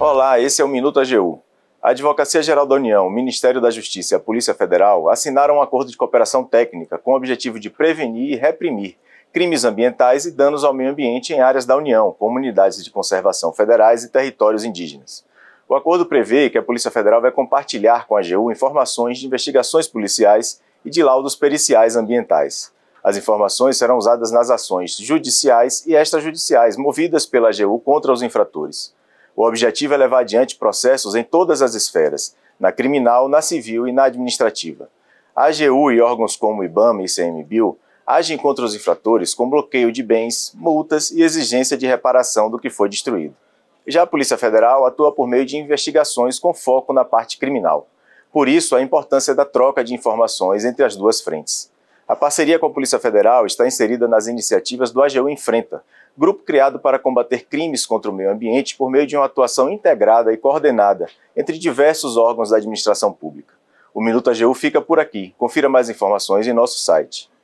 Olá, esse é o Minuto AGU. A Advocacia Geral da União, o Ministério da Justiça e a Polícia Federal assinaram um acordo de cooperação técnica com o objetivo de prevenir e reprimir crimes ambientais e danos ao meio ambiente em áreas da União, comunidades de conservação federais e territórios indígenas. O acordo prevê que a Polícia Federal vai compartilhar com a AGU informações de investigações policiais e de laudos periciais ambientais. As informações serão usadas nas ações judiciais e extrajudiciais movidas pela AGU contra os infratores. O objetivo é levar adiante processos em todas as esferas, na criminal, na civil e na administrativa. A AGU e órgãos como IBAMA e ICMBio agem contra os infratores com bloqueio de bens, multas e exigência de reparação do que foi destruído. Já a Polícia Federal atua por meio de investigações com foco na parte criminal. Por isso, a importância da troca de informações entre as duas frentes. A parceria com a Polícia Federal está inserida nas iniciativas do AGU Enfrenta, grupo criado para combater crimes contra o meio ambiente por meio de uma atuação integrada e coordenada entre diversos órgãos da administração pública. O Minuto AGU fica por aqui. Confira mais informações em nosso site.